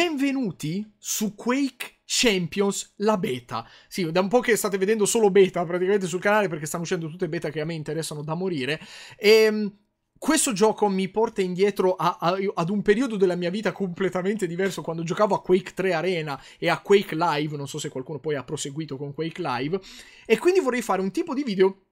Benvenuti su Quake Champions, la beta. Sì, da un po' che state vedendo solo beta praticamente sul canale perché stanno uscendo tutte beta che a me interessano da morire. E ehm, questo gioco mi porta indietro a, a, ad un periodo della mia vita completamente diverso quando giocavo a Quake 3 Arena e a Quake Live, non so se qualcuno poi ha proseguito con Quake Live, e quindi vorrei fare un tipo di video,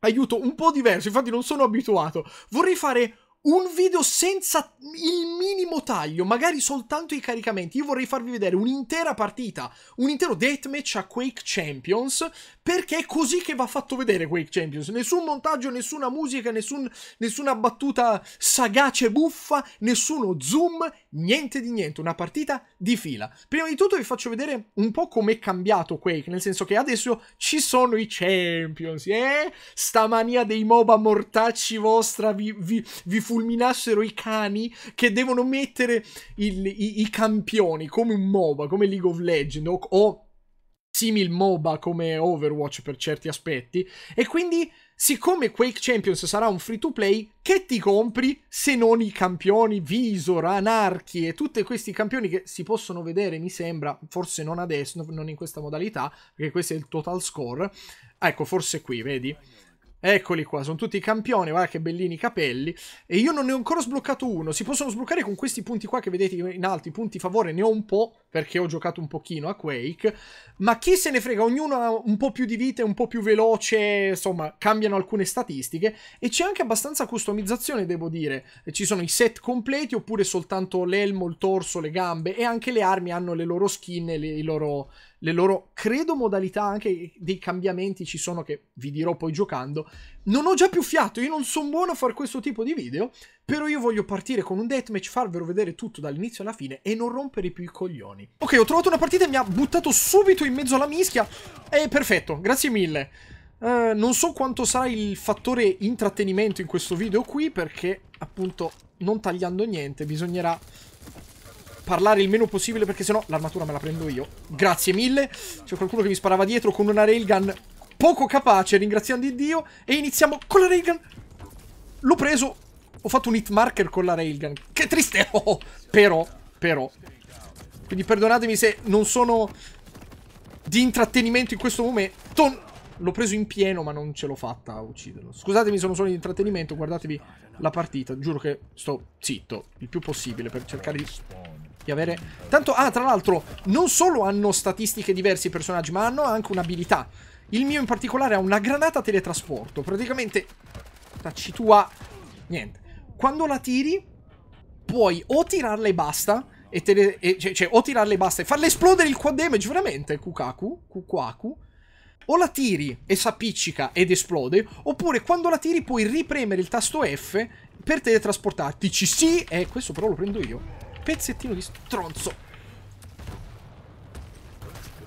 aiuto, un po' diverso, infatti non sono abituato, vorrei fare un video senza il minimo taglio, magari soltanto i caricamenti. Io vorrei farvi vedere un'intera partita, un intero deathmatch a Quake Champions perché è così che va fatto vedere Quake Champions. Nessun montaggio, nessuna musica, nessun, nessuna battuta sagace buffa, nessuno zoom, niente di niente, una partita di fila. Prima di tutto vi faccio vedere un po' com'è cambiato Quake, nel senso che adesso ci sono i Champions, eh? Sta mania dei MOBA mortacci vostra vi, vi, vi fulminassero i cani che devono mettere il, i, i, campioni come un MOBA, come League of Legends o, o simil MOBA come Overwatch per certi aspetti. E quindi, siccome Quake Champions sarà un free to play, che ti compri se non i campioni Visor, Anarchi e tutti questi campioni che si possono vedere, mi sembra, forse non adesso, non in questa modalità, perché questo è il total score. Ecco, forse qui, vedi? Eccoli qua, sono tutti campioni, guarda che bellini i capelli. E io non ne ho ancora sbloccato uno. Si possono sbloccare con questi punti qua che vedete in alto, i punti favore ne ho un po', perché ho giocato un pochino a Quake. Ma chi se ne frega, ognuno ha un po' più di vita, un po' più veloce, insomma, cambiano alcune statistiche. E c'è anche abbastanza customizzazione, devo dire. Ci sono i set completi, oppure soltanto l'elmo, il torso, le gambe, e anche le armi hanno le loro skin e le, i loro le loro, credo, modalità anche dei cambiamenti ci sono che vi dirò poi giocando. Non ho già più fiato, io non sono buono a fare questo tipo di video, però io voglio partire con un deathmatch, farvelo vedere tutto dall'inizio alla fine e non rompere più i coglioni. Ok, ho trovato una partita e mi ha buttato subito in mezzo alla mischia. E eh, perfetto, grazie mille. Uh, non so quanto sarà il fattore intrattenimento in questo video qui perché appunto non tagliando niente bisognerà parlare il meno possibile perché sennò l'armatura me la prendo io. Grazie mille. C'è qualcuno che mi sparava dietro con una railgun poco capace, ringraziando Dio. E iniziamo con la railgun. L'ho preso. Ho fatto un hit marker con la railgun. Che triste. Oh, però, però. Quindi perdonatemi se non sono di intrattenimento in questo momento. L'ho preso in pieno ma non ce l'ho fatta a ucciderlo. Scusatemi se non sono di intrattenimento, guardatevi la partita. Giuro che sto zitto il più possibile per cercare di di avere... Tanto, ah, tra l'altro, non solo hanno statistiche diverse i personaggi, ma hanno anche un'abilità. Il mio in particolare ha una granata teletrasporto. Praticamente, tacci tua... Niente. Quando la tiri, puoi o tirarla e basta, e tele... E, cioè, cioè, o tirarla e basta, e farla esplodere il quad damage, veramente, Kukaku, Kukaku o la tiri e si appiccica ed esplode, oppure quando la tiri puoi ripremere il tasto F per teletrasportarti. Sì, eh, questo però lo prendo io pezzettino di stronzo.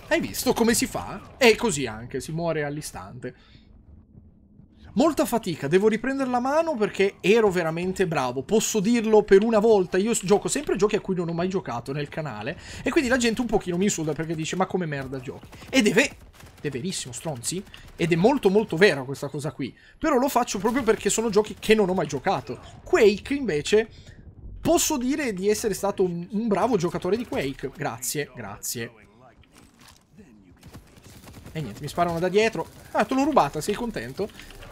Hai visto come si fa? E così anche, si muore all'istante. Molta fatica, devo riprendere la mano perché ero veramente bravo, posso dirlo per una volta, io gioco sempre giochi a cui non ho mai giocato nel canale e quindi la gente un pochino mi insulta perché dice ma come merda giochi? Ed è, ve è verissimo stronzi ed è molto molto vera questa cosa qui, però lo faccio proprio perché sono giochi che non ho mai giocato. Quake invece Posso dire di essere stato un, un bravo giocatore di Quake. Grazie, grazie. E niente, mi sparano da dietro. Ah, te l'ho rubata, sei contento?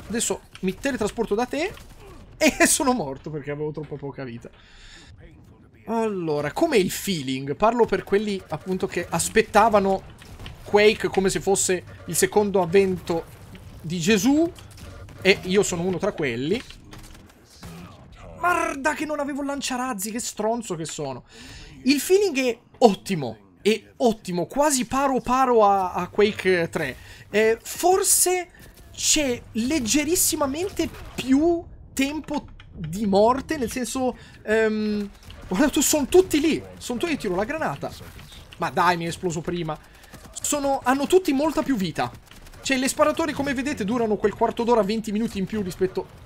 Adesso mi teletrasporto da te e sono morto perché avevo troppo poca vita. Allora, com'è il feeling? Parlo per quelli appunto che aspettavano Quake come se fosse il secondo avvento di Gesù e io sono uno tra quelli merda che non avevo lanciarazzi, che stronzo che sono. Il feeling è ottimo, è ottimo, quasi paro paro a, a Quake 3. Eh, forse c'è leggerissimamente più tempo di morte, nel senso... Ehm, guarda, tu, sono tutti lì, sono tutti, io tiro la granata. Ma dai, mi è esploso prima. Sono, hanno tutti molta più vita. Cioè, le sparatorie, come vedete, durano quel quarto d'ora, 20 minuti in più rispetto...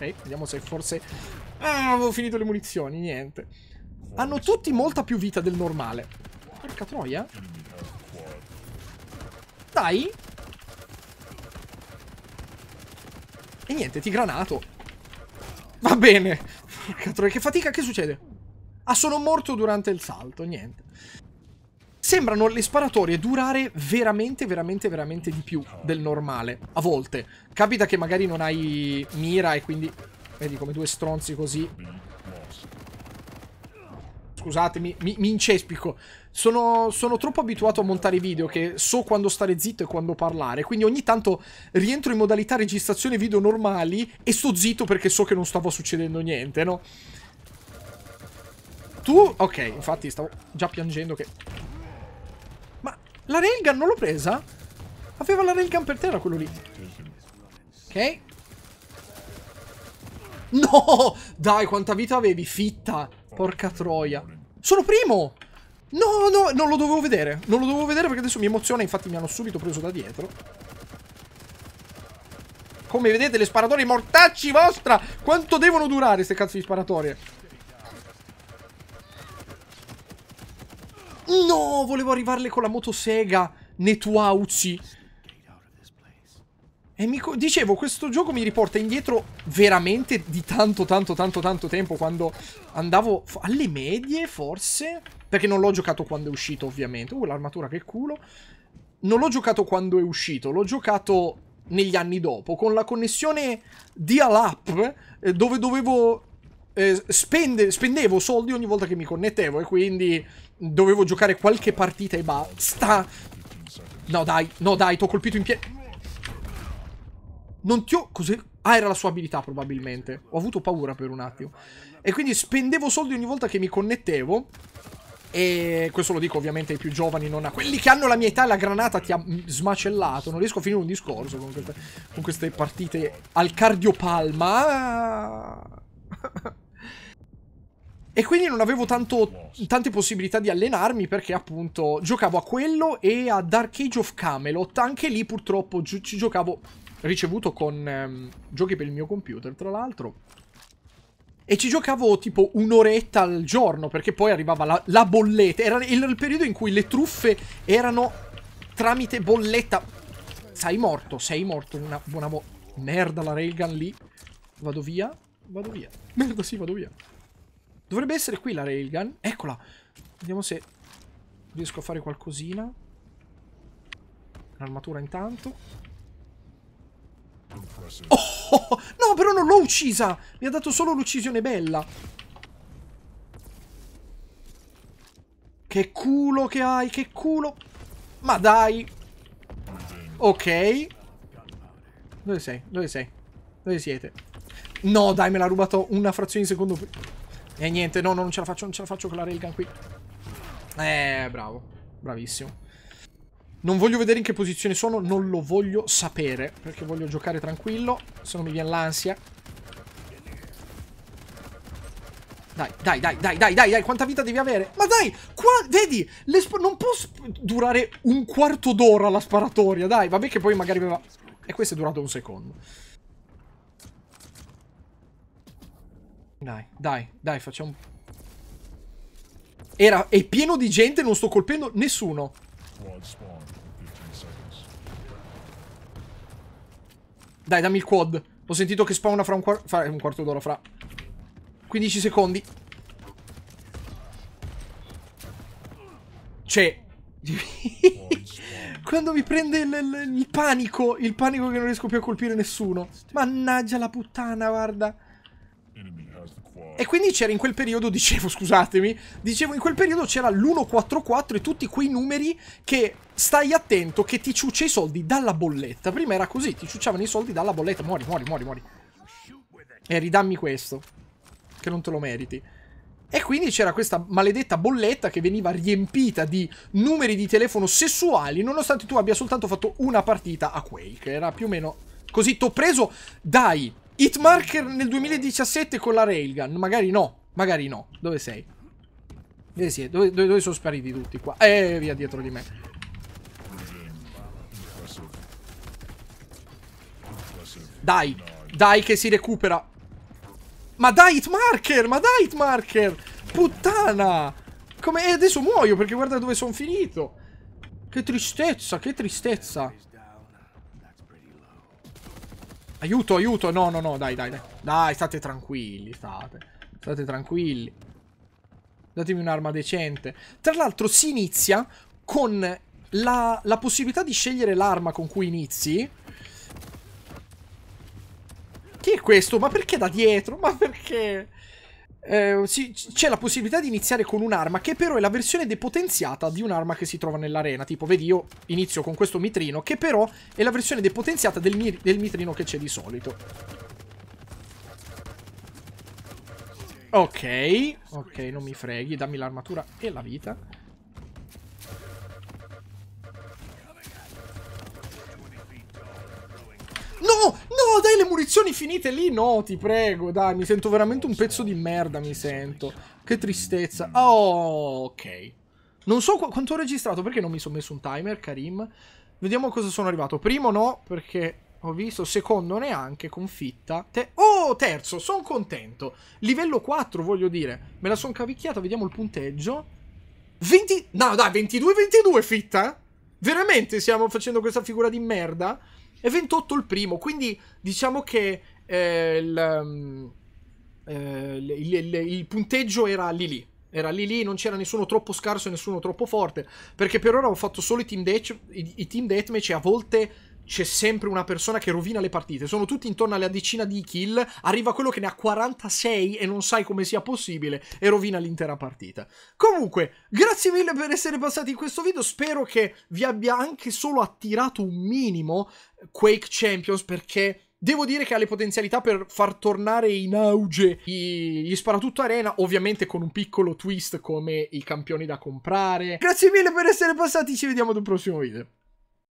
Ok, vediamo se forse... Ah, avevo finito le munizioni, niente. Hanno tutti molta più vita del normale. Porca troia. Dai. E niente, ti granato. Va bene. Porca troia, che fatica, che succede? Ah, sono morto durante il salto, niente sembrano le sparatorie durare veramente, veramente, veramente di più del normale. A volte. Capita che magari non hai mira e quindi... Vedi, come due stronzi così... Scusatemi, mi, mi, incespico. Sono, sono, troppo abituato a montare video che so quando stare zitto e quando parlare, quindi ogni tanto rientro in modalità registrazione video normali e sto zitto perché so che non stava succedendo niente, no? Tu? Ok, infatti stavo già piangendo che la railgun non l'ho presa? Aveva la railgun per terra quello lì. Ok. No! Dai, quanta vita avevi, fitta! Porca troia. Sono primo! No, no, non lo dovevo vedere. Non lo dovevo vedere perché adesso mi emoziona, infatti mi hanno subito preso da dietro. Come vedete le sparatorie mortacci vostra! Quanto devono durare queste cazzo di sparatorie? No, volevo arrivarle con la motosega. Netuauzi. E mi dicevo, questo gioco mi riporta indietro veramente di tanto, tanto, tanto, tanto tempo. Quando andavo alle medie, forse. Perché non l'ho giocato quando è uscito, ovviamente. Uh, l'armatura, che culo. Non l'ho giocato quando è uscito. L'ho giocato negli anni dopo. Con la connessione dial-up, eh, dove dovevo eh, spende, spendevo soldi ogni volta che mi connettevo e quindi dovevo giocare qualche partita e basta. No dai, no dai, ti ho colpito in piedi. Non ti ho... Cos'è? Ah, era la sua abilità probabilmente. Ho avuto paura per un attimo. E quindi spendevo soldi ogni volta che mi connettevo. E questo lo dico ovviamente ai più giovani, non a quelli che hanno la mia età e la granata ti ha smacellato. Non riesco a finire un discorso con queste, con queste partite al cardiopalma. E quindi non avevo tanto, tante possibilità di allenarmi perché appunto giocavo a quello e a Dark Age of Camelot. Anche lì purtroppo gi ci giocavo ricevuto con ehm, giochi per il mio computer, tra l'altro. E ci giocavo tipo un'oretta al giorno perché poi arrivava la, la bolletta. Era, era il periodo in cui le truffe erano tramite bolletta. Sei morto, sei morto una buona Merda la railgun lì. Vado via vado via. Merda, sì, vado via. Dovrebbe essere qui la railgun. Eccola. Vediamo se riesco a fare qualcosina. L'armatura intanto. Oh, oh, oh, no, però non l'ho uccisa. Mi ha dato solo l'uccisione bella. Che culo che hai, che culo. Ma dai. Ok. Dove sei? Dove sei? Dove siete? No, dai, me l'ha rubato una frazione di secondo. E niente, no, no, non ce la faccio, non ce la faccio con la railgun qui. Eh, bravo. Bravissimo. Non voglio vedere in che posizione sono, non lo voglio sapere, perché voglio giocare tranquillo, se no mi viene l'ansia. Dai, dai, dai, dai, dai, dai, dai, quanta vita devi avere? Ma dai, qua, vedi, non può durare un quarto d'ora la sparatoria, dai, vabbè che poi magari aveva... E questo è durato un secondo. Dai, dai, dai, facciamo... Era... È pieno di gente, non sto colpendo nessuno. Dai, dammi il quad. Ho sentito che spawna fra un, quar fra un quarto d'ora, fra 15 secondi. Cioè... Quando mi prende il, il, il, panico, il panico che non riesco più a colpire nessuno. Mannaggia la puttana, guarda. Enemy e quindi c'era in quel periodo, dicevo, scusatemi, dicevo in quel periodo c'era l'144 e tutti quei numeri che stai attento che ti ciuccia i soldi dalla bolletta. Prima era così, ti ciucciavano i soldi dalla bolletta. Muori, muori, muori, muori. E ridammi questo, che non te lo meriti. E quindi c'era questa maledetta bolletta che veniva riempita di numeri di telefono sessuali, nonostante tu abbia soltanto fatto una partita a Quake. Era più o meno così. T'ho preso, dai, Hitmarker nel 2017 con la railgun. Magari no, magari no. Dove sei? Dove, sei? dove, dove, dove sono spariti tutti qua? Eh, via dietro di me. Dai, dai che si recupera. Ma dai Hitmarker, ma dai Hitmarker. Puttana. Come... E eh, adesso muoio perché guarda dove sono finito. Che tristezza, che tristezza. Aiuto, aiuto. No, no, no, dai, dai, dai. Dai, state tranquilli, state. State tranquilli. Datemi un'arma decente. Tra l'altro si inizia con la, la possibilità di scegliere l'arma con cui inizi. Chi è questo? Ma perché da dietro? Ma perché? eh, si, c'è la possibilità di iniziare con un'arma che però è la versione depotenziata di un'arma che si trova nell'arena. Tipo, vedi, io inizio con questo mitrino, che però è la versione depotenziata del, mi del mitrino che c'è di solito. Ok, ok, non mi freghi, dammi l'armatura e la vita. lezioni finite lì? No, ti prego, dai, mi sento veramente un pezzo di merda, mi sento. Che tristezza. Oh, ok. Non so qu quanto ho registrato, perché non mi sono messo un timer, Karim. Vediamo cosa sono arrivato. Primo no, perché ho visto. Secondo neanche, confitta. Te oh, terzo, sono contento. Livello 4, voglio dire. Me la sono cavicchiata, vediamo il punteggio. 20... No, dai, 22-22 fitta, eh? veramente stiamo facendo questa figura di merda? E 28 il primo, quindi diciamo che eh, il, um, eh, il, il, il punteggio era lì lì. Era lì lì, non c'era nessuno troppo scarso e nessuno troppo forte. Perché per ora ho fatto solo i team, death, i, i team deathmatch e a volte c'è sempre una persona che rovina le partite. Sono tutti intorno alla decina di kill, arriva quello che ne ha 46 e non sai come sia possibile e rovina l'intera partita. Comunque, grazie mille per essere passati in questo video, spero che vi abbia anche solo attirato un minimo Quake Champions perché... Devo dire che ha le potenzialità per far tornare in auge gli Sparatutto Arena, ovviamente con un piccolo twist come i campioni da comprare. Grazie mille per essere passati, ci vediamo ad un prossimo video.